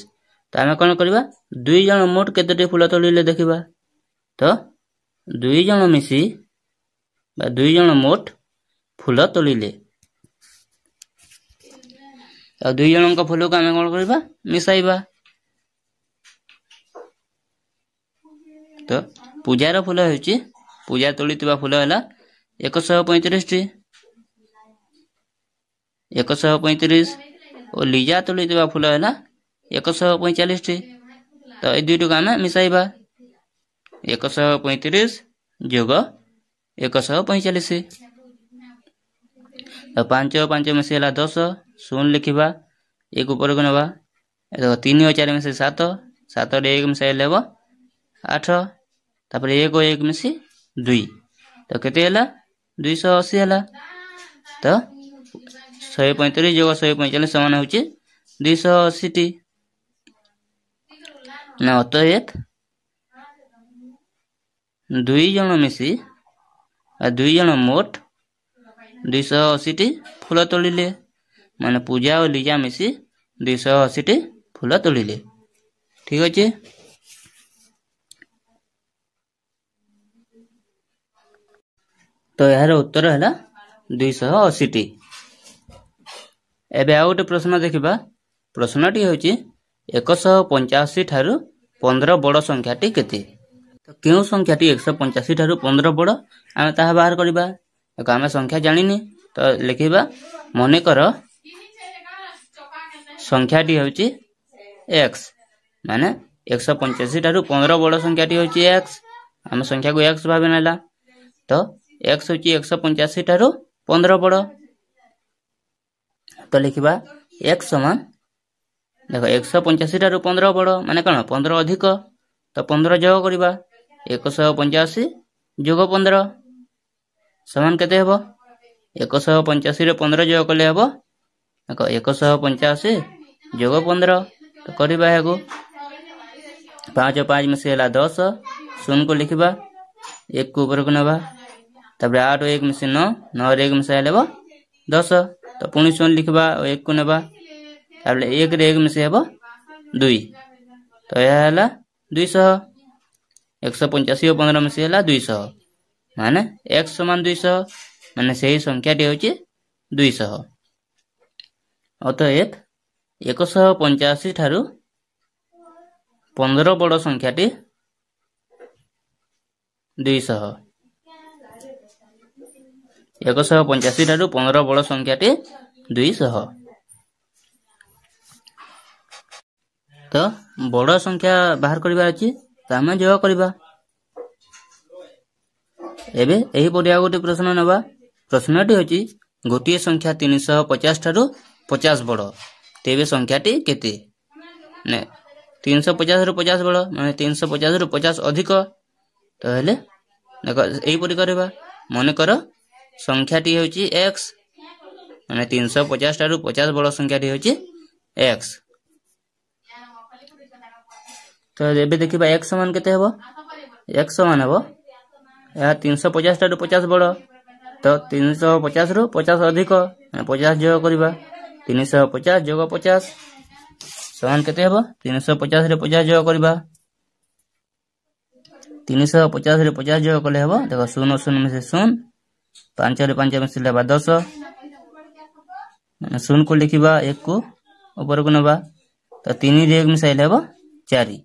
A: ତ ଆମେ କ'ଣ କରିବା ଦୁଇ ଜଣ ମୋଟ କେତୋଟି ଫୁଲ ତୋଳିଲେ ଦେଖିବା ତ ଦୁଇ ଜଣ ମିଶି ବା ଦୁଇ ଜଣ ମୋଟ ଫୁଲ ତୋଳିଲେ ଆଉ ଦୁଇ ଜଣଙ୍କ ଫୁଲକୁ ଆମେ କ'ଣ କରିବା ମିଶାଇବା ତ ପୂଜାର ଫୁଲ ହେଉଛି ପୂଜା ତୋଳିଥିବା ଫୁଲ ହେଲା એકસો પૈંત્રીસ ટી એકસો પૈંત્રીસ ଓ ଲିଜା ତୋଳି ଦେବା ଫୁଲ ହେଲା ଏକଶହ ପଇଁଚାଳିଶଟି ତ ଏ ଦୁଇଟିକୁ ଆମେ ମିଶାଇବା ଏକଶହ ପଇଁତିରିଶ ଯୋଗ ଏକଶହ ପଇଁଚାଳିଶ ତ ପାଞ୍ଚ ପାଞ୍ଚ ମିଶାଇ ହେଲା ଦଶ ଶୂନ ଲେଖିବା ଏକ ଉପରକୁ ନେବା ତିନି ଓ ଚାରି ମିଶାଇ ସାତ ସାତରେ ଏକ ମିଶାଇଲେ ହେବ ଆଠ ତାପରେ ଏକ ଏକ ମିଶି ଦୁଇ ତ କେତେ ହେଲା ଦୁଇଶହ ଅଶୀ ହେଲା ତ ଶହେ ପଇଁତିରିଶ ଯୋଗ ଶହେ ପଇଁଚାଳିଶ ସମାନ ହେଉଛି ଦୁଇଶହ ଅଶୀଟି ନା ଅତ ଏକ ଦୁଇ ଜଣ ମିଶି ଆଉ ଦୁଇ ଜଣ ମୋଟ ଦୁଇଶହ ଅଶୀଟି ଫୁଲ ତୋଳିଲେ ମାନେ ପୂଜା ଓ ଲିଜା ମିଶି ଦୁଇଶହ ଅଶୀଟି ଫୁଲ ତୋଳିଲେ ଠିକ୍ ଅଛି ତ ଏହାର ଉତ୍ତର ହେଲା ଦୁଇଶହ ଅଶୀଟି ଏବେ ଆଉ ଗୋଟେ ପ୍ରଶ୍ନ ଦେଖିବା ପ୍ରଶ୍ନଟି ହେଉଛି ଏକଶହ ପଞ୍ଚାଅଶୀ ଠାରୁ ପନ୍ଦର ବଡ଼ ସଂଖ୍ୟାଟି କେତେ ତ କେଉଁ ସଂଖ୍ୟାଟି ଏକଶହ ପଞ୍ଚାଅଶୀ ଠାରୁ ପନ୍ଦର ବଡ଼ ଆମେ ତାହା ବାହାର କରିବା ଆମେ ସଂଖ୍ୟା ଜାଣିନି ତ ଲେଖିବା ମନେକର ସଂଖ୍ୟାଟି ହେଉଛି ଏକ୍ସ ମାନେ ଏକଶହ ପଞ୍ଚାଅଶୀ ଠାରୁ ପନ୍ଦର ବଡ଼ ସଂଖ୍ୟାଟି ହେଉଛି ଏକ୍ସ ଆମେ ସଂଖ୍ୟାକୁ ଏକ୍ସ ଭାବେ ନେଲା ତ एक्स हूँ एक पंचाशी ठार पंदर बड़ तो लिखा एक्स सामान देख एक पंचाशी ठार पंद्रह बड़ मान कौन पंद्रह अधिक तो पंद्रह जोग करवा एक पंचाशी जग पंदर सामान के हम एक पंचाशी पंद्रह जोग कले हम देख एक पंचाशी जग पंद्रह तो करवा या पाँच पाँच मिसगला दस शून को लिखा एक को उपरक नवा तापर आठ एक मिशे नौ नौ एक मिशा हेल्ब दस तो पुणी शून्य लिखा एक को ना एक एक मिशे हे दुई तो यह दुईश एकश पंचाशी और पंद्रह मिशे दुईश मान एक सामान दुईश मान से ही संख्याटी हूँ दुईश अतएव एकश पंचाशी ठार पंद्रह बड़ संख्याटी दुईश ଏକଶହ ପଞ୍ଚାଅଶୀଠାରୁ ପନ୍ଦର ବଡ଼ ସଂଖ୍ୟାଟି ଦୁଇଶହ ତ ବଡ଼ ସଂଖ୍ୟା ବାହାର କରିବାର ଅଛି ତ ଆମେ ଯୋଗ କରିବା ଏବେ ଏହିପରି ଆଉ ଗୋଟିଏ ପ୍ରଶ୍ନ ନେବା ପ୍ରଶ୍ନଟି ହେଉଛି ଗୋଟିଏ ସଂଖ୍ୟା ତିନିଶହ ପଚାଶ ଠାରୁ ପଚାଶ ବଡ଼ ତେବେ ସଂଖ୍ୟାଟି କେତେ ତିନିଶହ ପଚାଶରୁ ପଚାଶ ବଡ଼ ମାନେ ତିନିଶହ ପଚାଶରୁ ପଚାଶ ଅଧିକ ତାହେଲେ ଦେଖ ଏହିପରି କରିବା ମନେକର সংখ্যাটি হচ্ছে এক্স মানে তিনশো পচাশ ঠার পচাশ বড় সংখ্যাটি হচ্ছে এক্স তো এবে দেখিবা এক্স সমান কেতে হব এক্স সমান হব ଏହା ତିନିଶହ ପଚାଶଟାରୁ ପଚାଶ ବଡ଼ ତ ତିନିଶହ ପଚାଶରୁ ପଚାଶ ଅଧିକ ପଚାଶ ଯୋଗ କରିବା ତିନିଶହ ପଚାଶ ଯୋଗ ପଚାଶ ସମାନ କେତେ ହେବ ତିନିଶହ ପଚାଶରେ ପଚାଶ ଯୋଗ କରିବା ତିନିଶହ ପଚାଶରେ ପଚାଶ ଯୋଗ କଲେ ହେବ ଦେଖ ଶୂନ ଶୂନ ମିଶେ ଶୂନ ପାଞ୍ଚରେ ପାଞ୍ଚ ମିଶିଲେ ହେବା ଦଶ ଶୂନକୁ ଲେଖିବା ଏକକୁ ଉପରକୁ ନେବା ତ ତିନିରେ ଏକ ମିଶାଇଲେ ହେବ ଚାରି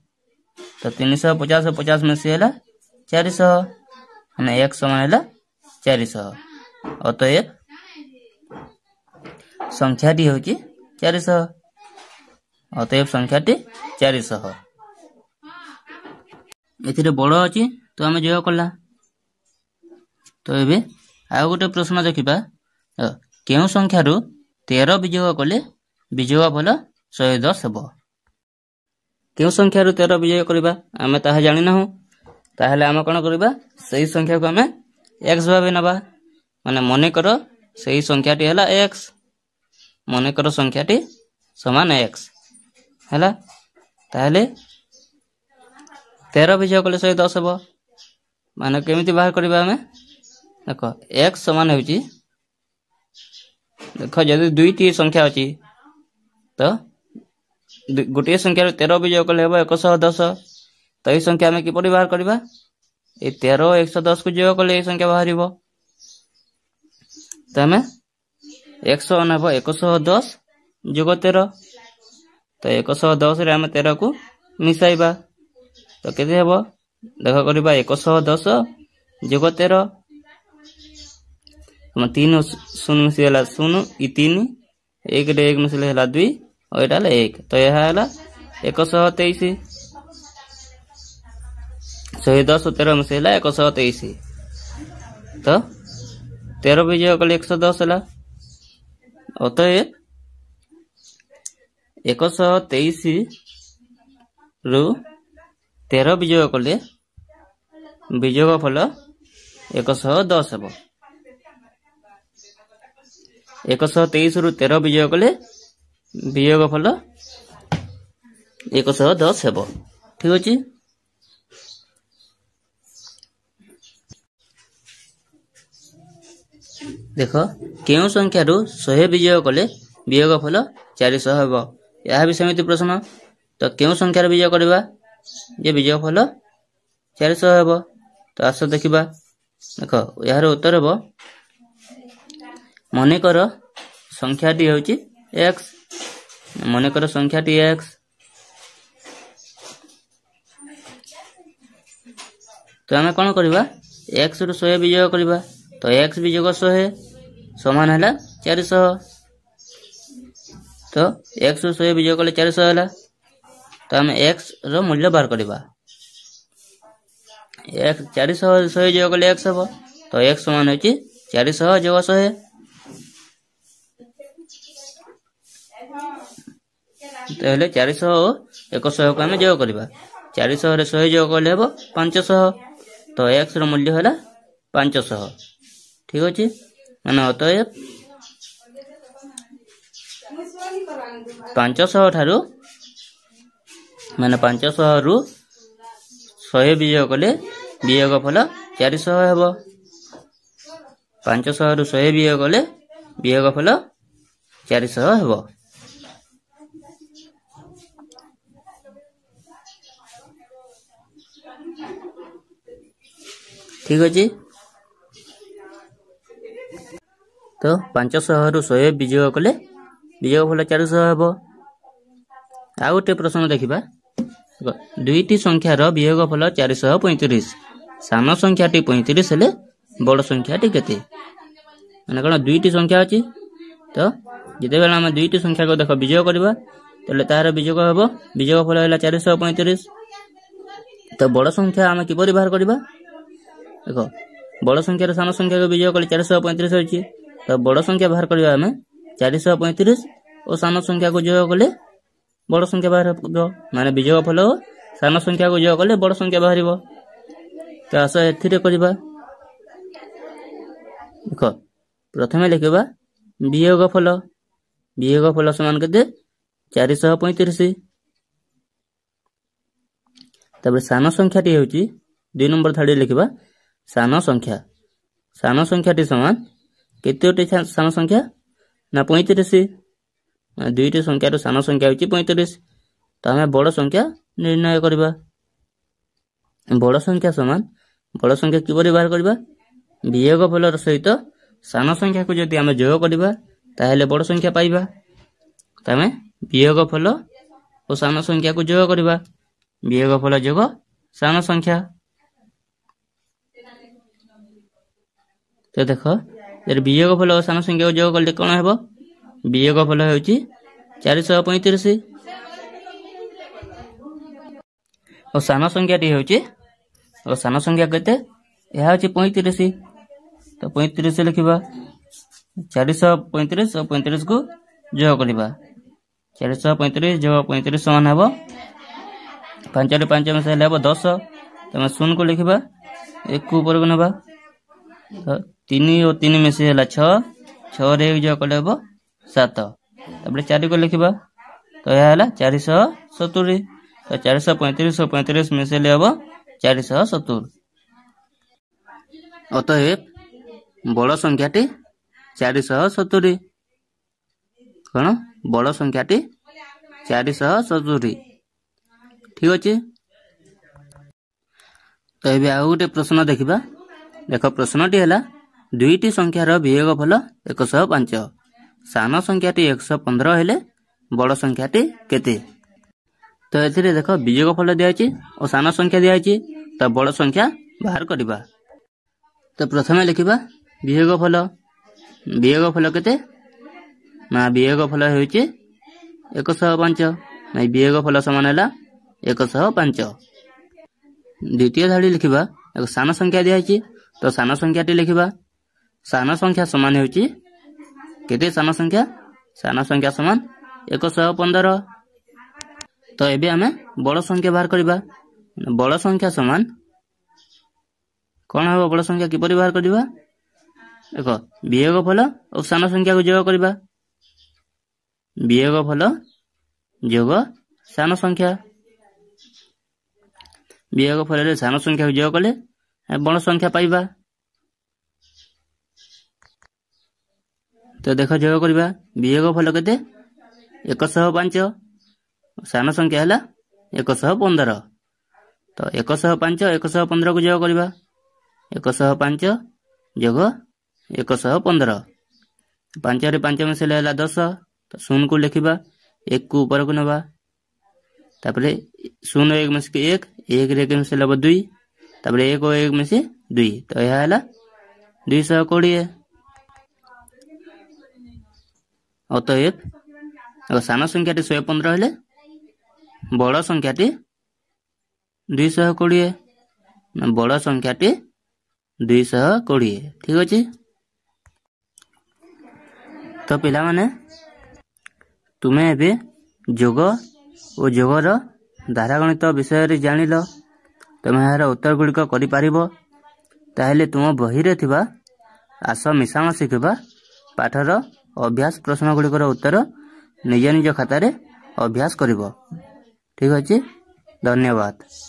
A: ତ ତିନିଶହ ପଚାଶ ପଚାଶ ମିଶି ହେଲା ଚାରିଶହ ମାନେ ଏକ ସମାନ ହେଲା ଚାରିଶହ ଅତଏବ ସଂଖ୍ୟାଟି ହେଉଛି ଚାରିଶହ ଅତଏବ ସଂଖ୍ୟାଟି ଚାରିଶହ ଏଥିରେ ବଡ଼ ଅଛି ତ ଆମେ ଜୟ କଲା ତ ଏବେ ଆଉ ଗୋଟେ ପ୍ରଶ୍ନ ଦେଖିବା କେଉଁ ସଂଖ୍ୟାରୁ ତେର ବିଯୋଗ କଲେ ବିଯୋଗ ଭଲ ଶହେ ଦଶ ହେବ କେଉଁ ସଂଖ୍ୟାରୁ ତେର ବିଯୋଗ କରିବା ଆମେ ତାହା ଜାଣିନାହୁଁ ତାହେଲେ ଆମେ କ'ଣ କରିବା ସେହି ସଂଖ୍ୟାକୁ ଆମେ ଏକ୍ସ ଭାବେ ନେବା ମାନେ ମନେକର ସେହି ସଂଖ୍ୟାଟି ହେଲା ଏକ୍ସ ମନେକର ସଂଖ୍ୟାଟି ସମାନ ଏକ୍ସ ହେଲା ତାହେଲେ ତେର ବିଯୋଗ କଲେ ଶହେ ଦଶ ହେବ ମାନେ କେମିତି ବାହାର କରିବା ଆମେ देख एक्स सामान हो देख जदि दुईट संख्या अच्छी तो गोटे संख्या तेरह विजय कले हम एक दस तो ये संख्या आम किपर बाहर करवा तेर एक सौ दस कुय कले संख्या बाहर तो आम एक सौ नब एक दस जुग तेर तो एक शह दस रहा तेरह को मिसाइबा तो कैसे हम देख कर एक शह दस जुग तेरह तीन शून मिसा शून हला इ तीन एक एक में से हला और यहाँ एक तो यह है एक शह तेईस शहे दस तेरह मिसाला से एक शह तेईस तो तेरह विजय कल एक दस है अतए एक शह तेईस रु तेरह विजय कले विजय फल एक शह दस हम ଏକଶହ ତେଇଶରୁ ତେର ବିଯୋଗ କଲେ ବିୟୋଗ ଫଲ ଏକଶହ ଦଶ ହେବ ଠିକ ଅଛି ଦେଖ କେଉଁ ସଂଖ୍ୟାରୁ ଶହେ ବିଜୟ କଲେ ବିୟୋଗ ଫଲ ଚାରିଶହ ହେବ ଏହା ବି ସେମିତି ପ୍ରଶ୍ନ ତ କେଉଁ ସଂଖ୍ୟାରେ ବିଜୟ କରିବା ଯେ ବିଜୟ ଫଲ ଚାରିଶହ ହେବ ତ ଆସ ଦେଖିବା ଦେଖ ଏହାର ଉତ୍ତର ହେବ माने करो संख्या डी होची एक्स माने करो संख्या डी एक्स तमे कोन करबा एक्स रो 100 বিয়োগ করিবা তো এক্স বিয়োগ 100 সমান হলা 400 তো এক্স রো 100 বিয়োগ করলে 400 হলা তমে এক্স রো মূল্য পার করিবা 1 400 বিয়োগ 100 যোগ করলে 100 তো এক্স মান হচি 400 যোগ 100 ତାହେଲେ ଚାରିଶହ ଓ ଏକଶହକୁ ଆମେ ଯୋଗ କରିବା ଚାରିଶହରେ ଶହେ ଯୋଗ କଲେ ହେବ ପାଞ୍ଚଶହ ତ ଏକ୍ସର ମୂଲ୍ୟ ହେଲା ପାଞ୍ଚଶହ ଠିକ ଅଛି ମାନେ ଅତ ପାଞ୍ଚଶହ ଠାରୁ ମାନେ ପାଞ୍ଚଶହରୁ ଶହେ ବିଜୟ କଲେ ବିୟୋଗ ଫଳ ଚାରିଶହ ହେବ ପାଞ୍ଚଶହରୁ ଶହେ ବିୟୋଗ କଲେ ବିୟୋଗ ଫଳ ଚାରିଶହ ହେବ ଠିକ୍ ଅଛି ତ ପାଞ୍ଚଶହରୁ ଶହେ ବିଜୟ କଲେ ବିଜୟ ଫଳ ଚାରିଶହ ହେବ ଆଉ ଗୋଟେ ପ୍ରଶ୍ନ ଦେଖିବା ଦୁଇଟି ସଂଖ୍ୟାର ବିୟୋଗ ଫଳ ଚାରିଶହ ପଇଁତିରିଶ ସାନ ସଂଖ୍ୟାଟି ପଇଁତିରିଶ ହେଲେ ବଡ଼ ସଂଖ୍ୟାଟି କେତେ ମାନେ କ'ଣ ଦୁଇଟି ସଂଖ୍ୟା ଅଛି ତ ଯେତେବେଳେ ଆମେ ଦୁଇଟି ସଂଖ୍ୟାକୁ ଦେଖ ବିଜୟ କରିବା ତାହେଲେ ତାହାର ବିଯୋଗ ହେବ ବିଯୋଗ ଫଳ ହେଲା ଚାରିଶହ ପଇଁତିରିଶ ତ ବଡ଼ ସଂଖ୍ୟା ଆମେ କିପରି ବାହାର କରିବା ଦେଖ ବଡ଼ ସଂଖ୍ୟାରୁ ସାନ ସଂଖ୍ୟାକୁ ବିଜୟ କଲେ ଚାରିଶହ ପଇଁତିରିଶ ହେଉଛି ତ ବଡ଼ ସଂଖ୍ୟା ବାହାର କରିବା ଆମେ ଚାରିଶହ ପଇଁତିରିଶ ଓ ସାନ ସଂଖ୍ୟାକୁ ଯୋଗ କଲେ ବଡ଼ ସଂଖ୍ୟା ବାହାରିବ ମାନେ ବିଜୟ ଫଲ ସାନ ସଂଖ୍ୟାକୁ ଯୋଗ କଲେ ବଡ଼ ସଂଖ୍ୟା ବାହାରିବ ତ ଆସ ଏଥିରେ କରିବା ଦେଖ ପ୍ରଥମେ ଲେଖିବା ବିୟୋଗ ଫଲ ବିୟୋଗ ଫଲ ସମାନ କେତେ ଚାରିଶହ ପଇଁତିରିଶ ତାପରେ ସାନ ସଂଖ୍ୟାଟି ହେଉଛି ଦୁଇ ନମ୍ବର ଧାଡ଼ି ଲେଖିବା ସାନ ସଂଖ୍ୟା ସାନ ସଂଖ୍ୟାଟି ସମାନ କେତେଟି ସାନ ସଂଖ୍ୟା ନା ପଇଁତିରିଶ ଦୁଇଟି ସଂଖ୍ୟାର ସାନ ସଂଖ୍ୟା ହେଉଛି ପଇଁତିରିଶ ତ ଆମେ ବଡ଼ ସଂଖ୍ୟା ନିର୍ଣ୍ଣୟ କରିବା ବଡ଼ ସଂଖ୍ୟା ସମାନ ବଡ଼ ସଂଖ୍ୟା କିପରି ବାହାର କରିବା ବିୟୋଗ ଫଳର ସହିତ ସାନ ସଂଖ୍ୟାକୁ ଯଦି ଆମେ ଯୋଗ କରିବା ତାହେଲେ ବଡ଼ ସଂଖ୍ୟା ପାଇବା ତ ଆମେ ବିୟୋଗ ଫଳ ଓ ସାନ ସଂଖ୍ୟାକୁ ଯୋଗ କରିବା ବିୟୋଗ ଫଳ ଯୋଗ ସାନ ସଂଖ୍ୟା ତ ଦେଖ ଯଦି ବିୟୋଗ ଫଳ ସଂଖ୍ୟାକୁ ଯୋଗ କଲେ କ'ଣ ହେବ ବିୟୋଗ ଫଳ ହେଉଛି ଚାରିଶହ ପଇଁତିରିଶ ଓ ସାନ ସଂଖ୍ୟାଟି ହେଉଛି ଓ ସାନ ସଂଖ୍ୟା କେତେ ଏହା ହେଉଛି ପଇଁତିରିଶ ତ ପଇଁତିରିଶ ଲେଖିବା ଚାରିଶହ ପଇଁତିରିଶ ଓ ପଇଁତିରିଶକୁ ଯୋଗ କରିବା ଚାରିଶହ ପଇଁତିରିଶ ଯୋଗ ପଇଁତିରିଶ ସମାନ ହେବ ପାଞ୍ଚରେ ପାଞ୍ଚ ମିଶା ହେଲେ ହେବ ଦଶ ତୁମେ ଶୂନକୁ ଲେଖିବା ଏକକୁ ଉପରକୁ ନେବା ତ ତିନି ଓ ତିନି ମିଶି ହେଲା ଛଅ ଛଅରେ ଏକ ଯୋଗ କଲେ ହେବ ସାତ ତାପରେ ଚାରିକୁ ଲେଖିବା ତ ଏହା ହେଲା ଚାରିଶହ ସତୁରି ତ ଚାରିଶହ ପଇଁତିରିଶ ଓ ପଇଁତିରିଶ ମିଶାଇଲେ ହେବ ଚାରିଶହ ସତୁରି ଅତଏବ ବଡ଼ ସଂଖ୍ୟାଟି ଚାରିଶହ ସତୁରି କ'ଣ ବଡ଼ ସଂଖ୍ୟାଟି ଚାରିଶହ ସତୁରି ଠିକ୍ ଅଛି ତ ଏବେ ଆଉ ଗୋଟେ ପ୍ରଶ୍ନ ଦେଖିବା ଦେଖ ପ୍ରଶ୍ନଟି ହେଲା ଦୁଇଟି ସଂଖ୍ୟାର ବିୟୋଗଫଳ ଏକଶହ ପାଞ୍ଚ ସାନ ସଂଖ୍ୟାଟି ଏକଶହ ପନ୍ଦର ହେଲେ ବଡ଼ ସଂଖ୍ୟାଟି କେତେ ତ ଏଥିରେ ଦେଖ ବିଯୋଗଫଳ ଦିଆହେଇଛି ଓ ସାନ ସଂଖ୍ୟା ଦିଆହେଇଛି ତ ବଡ଼ ସଂଖ୍ୟା ବାହାର କରିବା ତ ପ୍ରଥମେ ଲେଖିବା ବିୟୋଗଫଳ ବିୟୋଗଫଳ କେତେ ନା ବିୟୋଗଫଳ ହେଉଛି ଏକଶହ ପାଞ୍ଚ ନା ବିୟୋଗଫଳ ସମାନ ହେଲା ଏକଶହ ପାଞ୍ଚ ଦ୍ୱିତୀୟ ଧାଡ଼ି ଲେଖିବା ଏକ ସାନ ସଂଖ୍ୟା ଦିଆହେଇଛି ତ ସାନ ସଂଖ୍ୟାଟି ଲେଖିବା ସାନ ସଂଖ୍ୟା ସମାନ ହେଉଛି କେତେ ସାନ ସଂଖ୍ୟା ସାନ ସଂଖ୍ୟା ସମାନ ଏକଶହ ପନ୍ଦର ତ ଏବେ ଆମେ ବଡ଼ ସଂଖ୍ୟା ବାହାର କରିବା ବଡ଼ ସଂଖ୍ୟା ସମାନ କ'ଣ ହେବ ବଡ଼ ସଂଖ୍ୟା କିପରି ବାହାର କରିବା ଦେଖ ବିୟୋଗ ଫଲ ଓ ସାନ ସଂଖ୍ୟାକୁ ଯୋଗ କରିବା ବିୟୋଗ ଫଲ ଯୋଗ ସାନ ସଂଖ୍ୟା ବିୟୋଗ ଫଳରେ ସାନ ସଂଖ୍ୟାକୁ ଯୋଗ କଲେ বন সংখ্যা পাইবা তো দেখ যোগ করিবা বিয়োগ ফল কেতে একশহ পাঁচ সান সংখ্যা হল একশহ পনের তো একশহ পাঁচ একশহ পনের যোগ করিবা একশহ পাঁচ যোগ একশহ পনের পাঁচরে পাঁচ মিশিলে হল দশ তো শূন্য লেখিবা এক উপরক নেবা তাপরে শূন্য এক মিশিকি এক এক মিশিলে হব দুই ତାପରେ ଏକ ଓ ଏକ ମିଶି ଦୁଇ ତ ଏହା ହେଲା ଦୁଇଶହ କୋଡ଼ିଏ ଅତଏବ ସାନ ସଂଖ୍ୟାଟି ଶହେ ପନ୍ଦର ହେଲେ ବଡ଼ ସଂଖ୍ୟାଟି ଦୁଇଶହ କୋଡ଼ିଏ ବଡ଼ ସଂଖ୍ୟାଟି ଦୁଇଶହ କୋଡ଼ିଏ ଠିକ୍ ଅଛି ତ ପିଲାମାନେ ତୁମେ ଏବେ ଯୋଗ ଓ ଯୋଗର ଧାରାଗଣିତ ବିଷୟରେ ଜାଣିଲ ତୁମେ ଏହାର ଉତ୍ତର ଗୁଡ଼ିକ କରିପାରିବ ତାହେଲେ ତୁମ ବହିରେ ଥିବା ଆସ ମିଶାଣ ଶିଖିବା ପାଠର ଅଭ୍ୟାସ ପ୍ରଶ୍ନ ଗୁଡ଼ିକର ଉତ୍ତର ନିଜ ନିଜ ଖାତାରେ ଅଭ୍ୟାସ କରିବ ଠିକ ଅଛି ଧନ୍ୟବାଦ